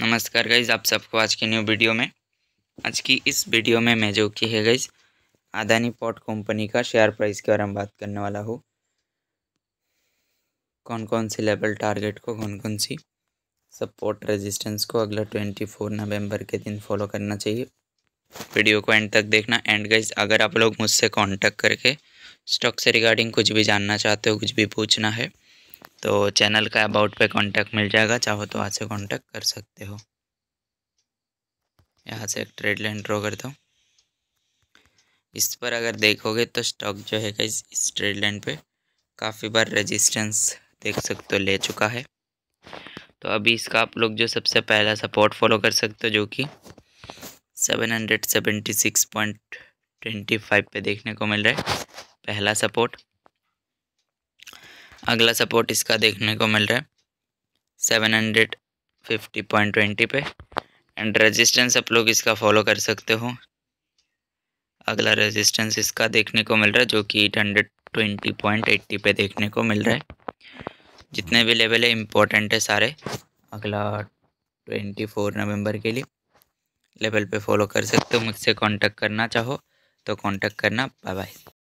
नमस्कार गाइज आप सबको आज की न्यू वीडियो में आज की इस वीडियो में मैं जो की है गाइज अदानी पोर्ट कंपनी का शेयर प्राइस के बारे में बात करने वाला हूँ कौन कौन सी लेवल टारगेट को कौन कौन सी सपोर्ट रेजिस्टेंस को अगला ट्वेंटी फोर नवम्बर के दिन फॉलो करना चाहिए वीडियो को एंड तक देखना एंड गाइज अगर आप लोग मुझसे कॉन्टेक्ट करके स्टॉक से रिगार्डिंग कुछ भी जानना चाहते हो कुछ भी पूछना है तो चैनल का अबाउट पे कांटेक्ट मिल जाएगा चाहो तो वहाँ से कांटेक्ट कर सकते हो यहाँ से एक ट्रेड लाइन ड्रॉ करता हूँ इस पर अगर देखोगे तो स्टॉक जो है इस, इस ट्रेड लाइन पे काफ़ी बार रेजिस्टेंस देख सकते हो ले चुका है तो अभी इसका आप लोग जो सबसे पहला सपोर्ट फॉलो कर सकते हो जो कि seven hundred seventy six point twenty five पे देखने को मिल रहा है पहला सपोर्ट अगला सपोर्ट इसका देखने को मिल रहा है seven hundred fifty point twenty पे एंड रेजिस्टेंस आप लोग इसका फॉलो कर सकते हो अगला रेजिस्टेंस इसका देखने को मिल रहा है जो कि eight hundred twenty point eighty पे देखने को मिल रहा है जितने भी लेवल है इम्पोर्टेंट है सारे अगला ट्वेंटी फोर नवम्बर के लिए लेवल पे फॉलो कर सकते हो मुझसे कांटेक्ट करना चाहो तो कांटेक्ट करना बाय बाय